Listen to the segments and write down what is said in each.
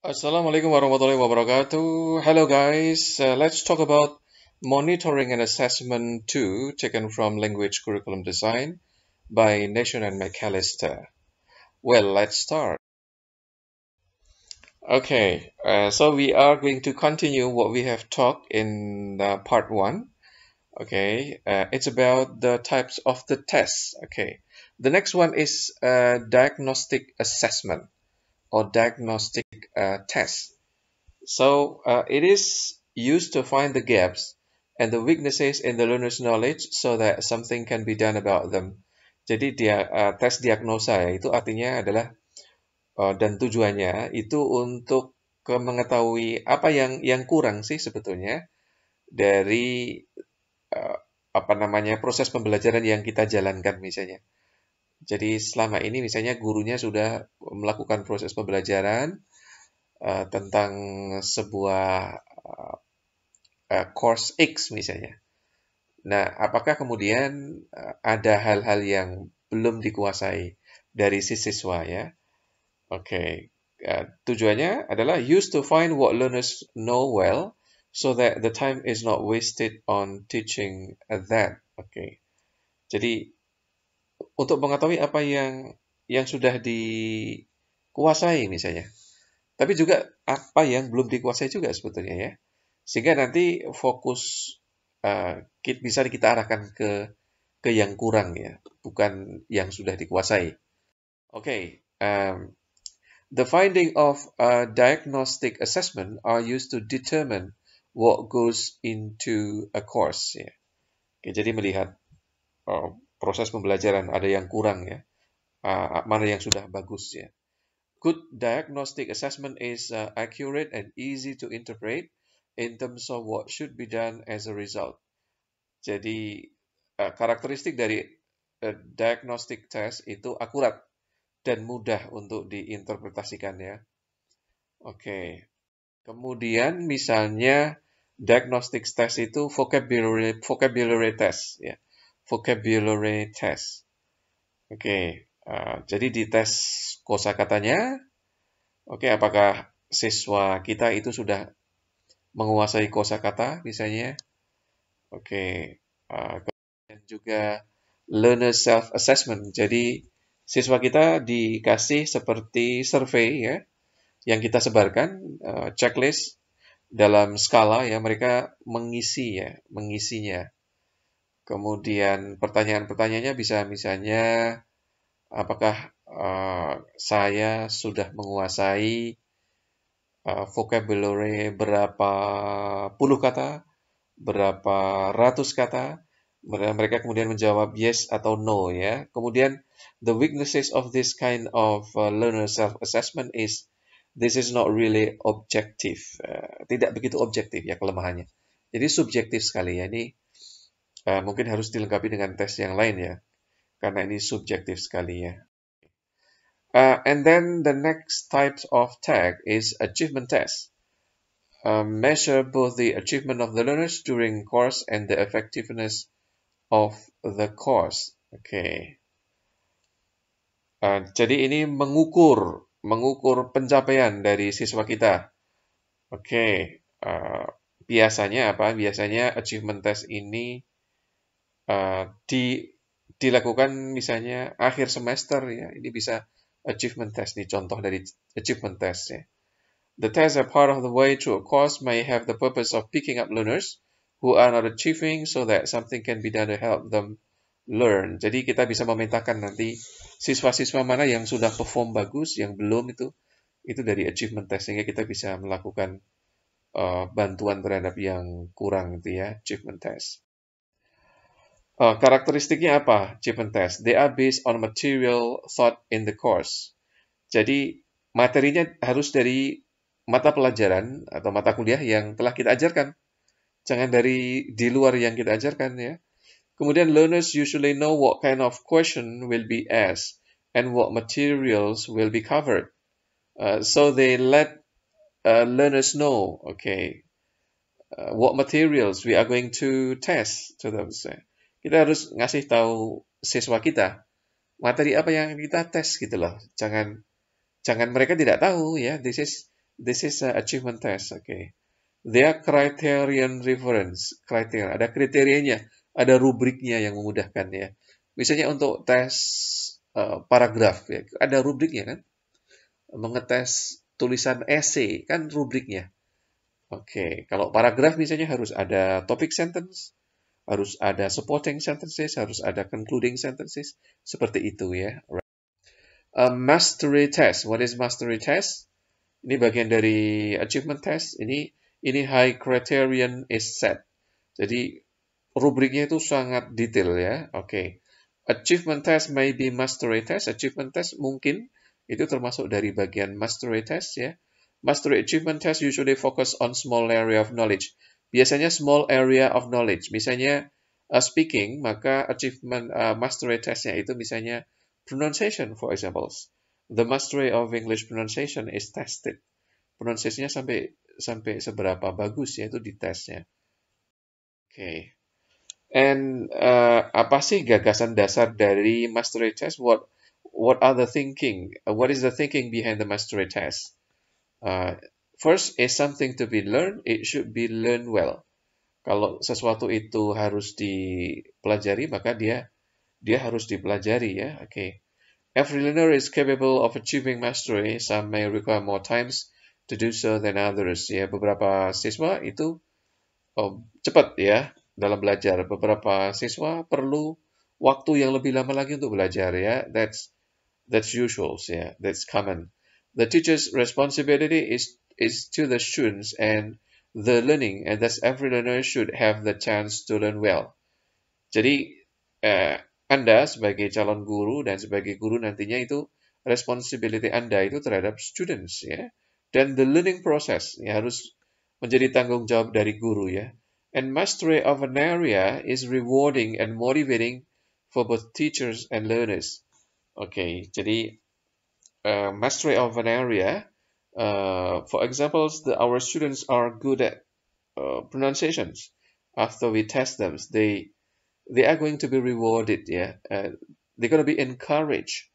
Assalamualaikum warahmatullahi wabarakatuh. Hello guys, uh, let's talk about monitoring and assessment 2 taken from language curriculum design by Nation and McAllister. Well, let's start. Okay, uh, so we are going to continue what we have talked in uh, part 1. Okay, uh, it's about the types of the tests. Okay, the next one is uh, diagnostic assessment or diagnostic tes, uh, test. So uh, it is used to find the gaps and the weaknesses in the learner's knowledge so that something can be done about them. Jadi dia, uh, tes diagnosa ya, itu artinya adalah uh, dan tujuannya itu untuk mengetahui apa yang yang kurang sih sebetulnya dari uh, apa namanya proses pembelajaran yang kita jalankan misalnya. Jadi selama ini misalnya gurunya sudah melakukan proses pembelajaran, Eh, tentang sebuah eh, eh, course X misalnya. Nah, apakah kemudian uh, ada hal-hal yang belum dikuasai dari si siswa ya? Oke, okay. uh, tujuannya adalah used to find what learners know well so that the time is not wasted on teaching that. Oke. Okay. Jadi untuk mengetahui apa yang yang sudah dikuasai misalnya. Tapi juga apa yang belum dikuasai juga sebetulnya ya. Sehingga nanti fokus uh, bisa kita arahkan ke ke yang kurang ya, bukan yang sudah dikuasai. Oke, okay, um, the finding of a diagnostic assessment are used to determine what goes into a course. Ya. Oke, jadi melihat uh, proses pembelajaran ada yang kurang ya, uh, mana yang sudah bagus ya. Good diagnostic assessment is uh, accurate and easy to interpret in terms of what should be done as a result. Jadi uh, karakteristik dari uh, diagnostic test itu akurat dan mudah untuk diinterpretasikan ya. Oke. Okay. Kemudian misalnya diagnostic test itu vocabulary vocabulary test ya. Vocabulary test. Oke. Okay. Eh, jadi di tes kosa katanya, oke okay, apakah siswa kita itu sudah menguasai kosa kata misalnya? Oke, okay. uh, eh, kemudian juga learner self assessment. Jadi siswa kita dikasih seperti survei ya yang kita sebarkan uh, checklist dalam skala ya mereka mengisi ya mengisinya kemudian pertanyaan-pertanyaannya bisa misalnya apakah uh, saya sudah menguasai uh, vocabulary berapa puluh kata, berapa ratus kata. Mereka kemudian menjawab yes atau no ya. Kemudian the weaknesses of this kind of uh, learner self assessment is this is not really objective. Uh, tidak begitu objektif ya kelemahannya. Jadi subjektif sekali ya ini uh, mungkin harus dilengkapi dengan tes yang lain ya karena ini subjektif sekali ya. Uh, and then the next type of tag is achievement test. Uh, measure both the achievement of the learners during course and the effectiveness of the course. Oke. Okay. Uh, jadi ini mengukur, mengukur pencapaian dari siswa kita. Oke. Okay. Uh, biasanya apa? Biasanya achievement test ini uh, di dilakukan misalnya akhir semester ya ini bisa achievement test nih contoh dari achievement test ya the tests are part of the way to a course may have the purpose of picking up learners who are not achieving so that something can be done to help them learn jadi kita bisa memetakan nanti siswa-siswa mana yang sudah perform bagus yang belum itu itu dari achievement test sehingga kita bisa melakukan uh, bantuan terhadap yang kurang itu ya achievement test Uh, karakteristiknya apa? Achievement test. They are based on material thought in the course. Jadi materinya harus dari mata pelajaran atau mata kuliah yang telah kita ajarkan. Jangan dari di luar yang kita ajarkan ya. Kemudian learners usually know what kind of question will be asked and what materials will be covered. Uh, so they let uh, learners know, okay, uh, what materials we are going to test to them. Say kita harus ngasih tahu siswa kita materi apa yang kita tes gitu loh. Jangan jangan mereka tidak tahu ya. This is this is a achievement test. Oke. Okay. are criterion reference criteria ada kriterianya, ada rubriknya yang memudahkan ya. Misalnya untuk tes uh, paragraf ya, ada rubriknya kan. Mengetes tulisan essay kan rubriknya. Oke, okay. kalau paragraf misalnya harus ada topic sentence, harus ada supporting sentences, harus ada concluding sentences, seperti itu ya. Right. A mastery test. What is mastery test? Ini bagian dari achievement test. Ini ini high criterion is set. Jadi rubriknya itu sangat detail ya. Oke. Okay. Achievement test may be mastery test. Achievement test mungkin itu termasuk dari bagian mastery test ya. Mastery achievement test usually focus on small area of knowledge. Biasanya small area of knowledge. Misalnya uh, speaking, maka achievement uh, mastery testnya itu misalnya pronunciation, for examples. The mastery of English pronunciation is tested. Pronunciation-nya sampai sampai seberapa bagus ya itu testnya Oke. Okay. And uh, apa sih gagasan dasar dari mastery test? What what are the thinking? What is the thinking behind the mastery test? Uh, First is something to be learned, it should be learned well. Kalau sesuatu itu harus dipelajari, maka dia dia harus dipelajari ya. Oke. Okay. Every learner is capable of achieving mastery. Some may require more times to do so than others. Ya, beberapa siswa itu oh, cepat ya dalam belajar. Beberapa siswa perlu waktu yang lebih lama lagi untuk belajar ya. That's that's usual ya. That's common. The teacher's responsibility is is to the students and the learning and thus every learner should have the chance to learn well. Jadi eh, Anda sebagai calon guru dan sebagai guru nantinya itu responsibility Anda itu terhadap students ya. Dan the learning process ya harus menjadi tanggung jawab dari guru ya. And mastery of an area is rewarding and motivating for both teachers and learners. Oke, okay, jadi uh, mastery of an area Uh, for example, the, our students are good at uh, pronunciations. After we test them, they they are going to be rewarded, ya. Yeah? Uh, they're going to be encouraged.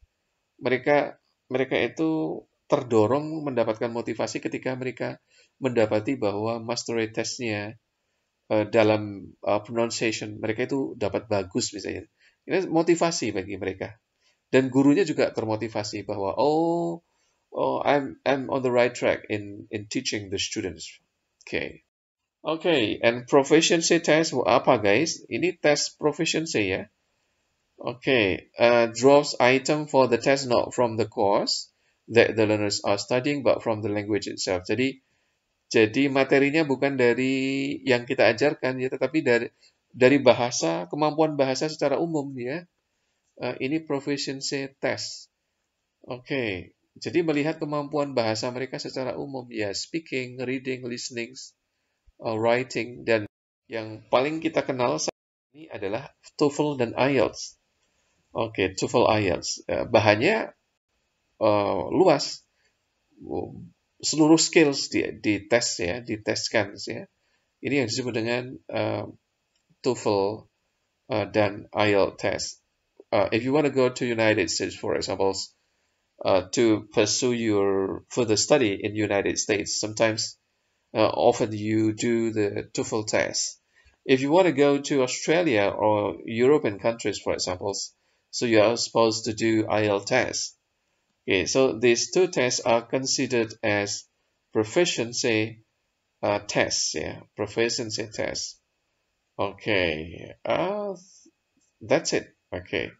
Mereka mereka itu terdorong mendapatkan motivasi ketika mereka mendapati bahwa mastery testnya uh, dalam uh, pronunciation mereka itu dapat bagus misalnya. Ini motivasi bagi mereka. Dan gurunya juga termotivasi bahwa oh oh, I'm, I'm on the right track in, in teaching the students. Okay. okay, and proficiency test apa guys? Ini tes proficiency ya. okay, uh, drops item for the test not from the course that the learners are studying but from the language itself. Jadi jadi materinya bukan dari yang kita ajarkan ya, tetapi dari dari bahasa, kemampuan bahasa secara umum ya. Uh, ini proficiency test. Oke, okay. Jadi melihat kemampuan bahasa mereka secara umum, ya speaking, reading, listening, uh, writing, dan yang paling kita kenal saat ini adalah TOEFL dan IELTS. Oke, okay, TOEFL IELTS. Uh, bahannya uh, luas, um, seluruh skills di, di tes ya, diteskan ya. Ini yang disebut dengan uh, TOEFL uh, dan IELTS test. Uh, if you want to go to United States, for example, uh, to pursue your further study in United States. Sometimes, uh, often you do the TOEFL test. If you want to go to Australia or European countries, for example, so you are supposed to do IELTS test. Okay, so these two tests are considered as proficiency uh, tests. Yeah, proficiency tests. Okay, uh, that's it. Okay.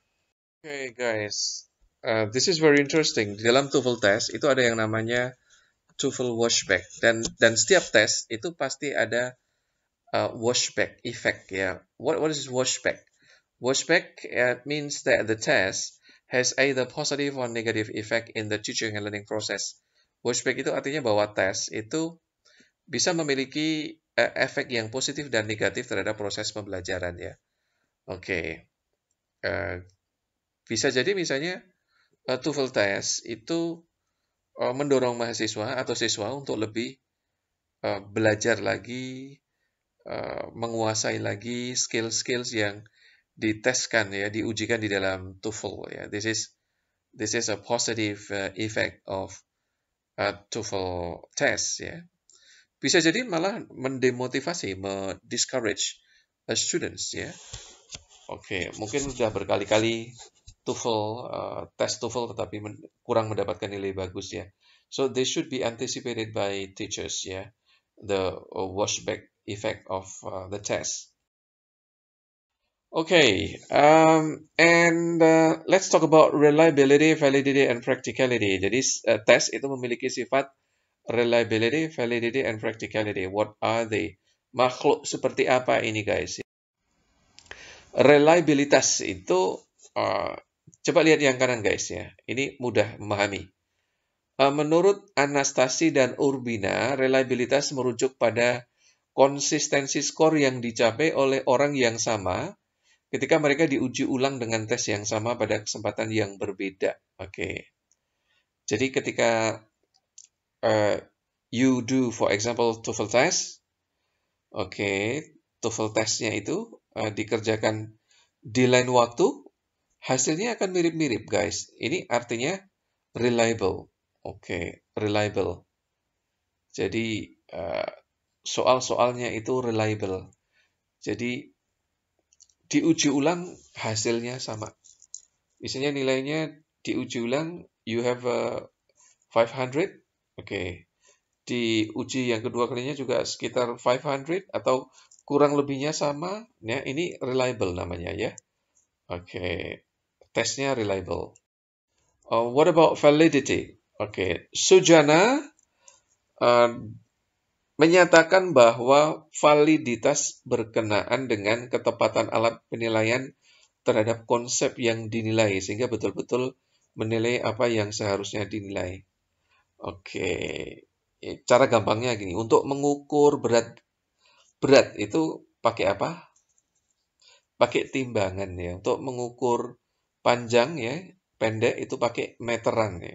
Okay, guys. Uh, this is very interesting. Di dalam TOEFL test itu ada yang namanya TOEFL washback dan dan setiap test itu pasti ada uh, washback effect ya. What what is washback? Washback it uh, means that the test has either positive or negative effect in the teaching and learning process. Washback itu artinya bahwa tes itu bisa memiliki uh, efek yang positif dan negatif terhadap proses pembelajaran ya. Oke. Okay. Uh, bisa jadi misalnya uh, eh, TOEFL test itu uh, mendorong mahasiswa atau siswa untuk lebih uh, belajar lagi, uh, menguasai lagi skill-skills yang diteskan ya, diujikan di dalam TOEFL ya. This is this is a positive uh, effect of uh, TOEFL test ya. Bisa jadi malah mendemotivasi, mendiscourage students ya. Oke, okay, mungkin sudah berkali-kali TOEFL, uh, tes TOEFL tetapi men kurang mendapatkan nilai bagus ya. So this should be anticipated by teachers ya, the uh, washback effect of uh, the test. Okay, um, and uh, let's talk about reliability, validity, and practicality. Jadi uh, tes itu memiliki sifat reliability, validity, and practicality. What are they? Makhluk seperti apa ini guys? Reliabilitas itu uh, Coba lihat yang kanan guys ya. Ini mudah memahami. Eh, menurut Anastasi dan Urbina, reliabilitas merujuk pada konsistensi skor yang dicapai oleh orang yang sama ketika mereka diuji ulang dengan tes yang sama pada kesempatan yang berbeda. Oke. Jadi ketika uh, you do for example TOEFL test, oke, okay, TOEFL testnya itu uh, dikerjakan di lain waktu hasilnya akan mirip-mirip guys. Ini artinya reliable. Oke, okay, reliable. Jadi eh, soal-soalnya itu reliable. Jadi diuji ulang hasilnya sama. Misalnya nilainya diuji ulang you have a eh, 500. Oke. Okay. Diuji yang kedua kalinya juga sekitar 500 atau kurang lebihnya sama. Nah, ini reliable namanya ya. Oke. Okay tesnya reliable. Uh, what about validity? Oke, okay. Sujana uh, menyatakan bahwa validitas berkenaan dengan ketepatan alat penilaian terhadap konsep yang dinilai sehingga betul-betul menilai apa yang seharusnya dinilai. Oke, okay. Eh, cara gampangnya gini, untuk mengukur berat berat itu pakai apa? Pakai timbangan ya. Untuk mengukur panjang ya, pendek itu pakai meteran ya.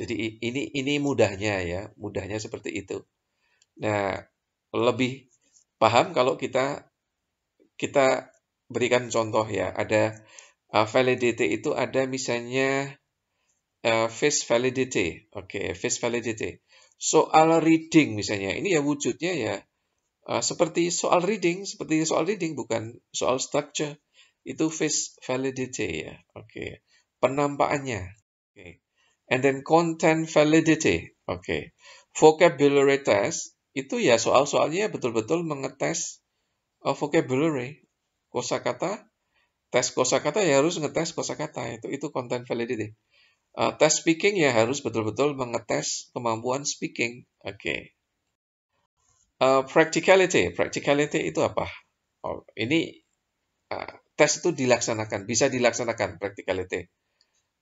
Jadi ini ini mudahnya ya, mudahnya seperti itu. Nah, lebih paham kalau kita kita berikan contoh ya. Ada uh, validity itu ada misalnya uh, face validity. Oke, okay, face validity. Soal reading misalnya. Ini ya wujudnya ya uh, seperti soal reading, seperti soal reading bukan soal structure itu face validity ya. Oke. Okay. Penampakannya. Oke. Okay. And then content validity. Oke. Okay. Vocabulary test itu ya soal-soalnya betul-betul mengetes uh, vocabulary, kosakata. Tes kosakata ya harus ngetes kosakata itu itu content validity. Uh, tes speaking ya harus betul-betul mengetes kemampuan speaking. Oke. Okay. Uh, eh, practicality, practicality itu apa? Oh, ini ah, tes itu dilaksanakan, bisa dilaksanakan practicality.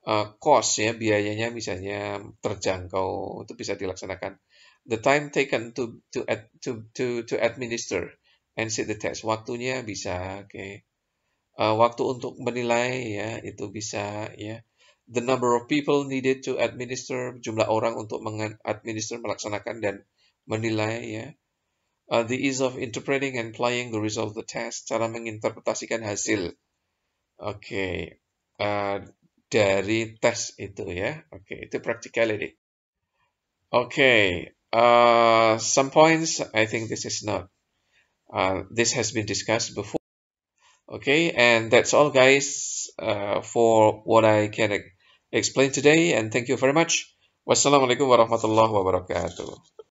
Uh, eh, cost ya biayanya misalnya terjangkau itu bisa dilaksanakan. The time taken to to to to to administer and sit the test waktunya bisa, oke. Okay. Uh, eh, waktu untuk menilai ya itu bisa ya. The number of people needed to administer jumlah orang untuk mengadminister melaksanakan dan menilai ya uh, the ease of interpreting and applying the result of the test, cara menginterpretasikan hasil. Oke, okay. uh, dari tes itu ya. Oke, okay. itu practicality. Oke, okay. uh, some points I think this is not. Uh, this has been discussed before. Okay, and that's all guys uh, for what I can explain today and thank you very much. Wassalamualaikum warahmatullahi wabarakatuh.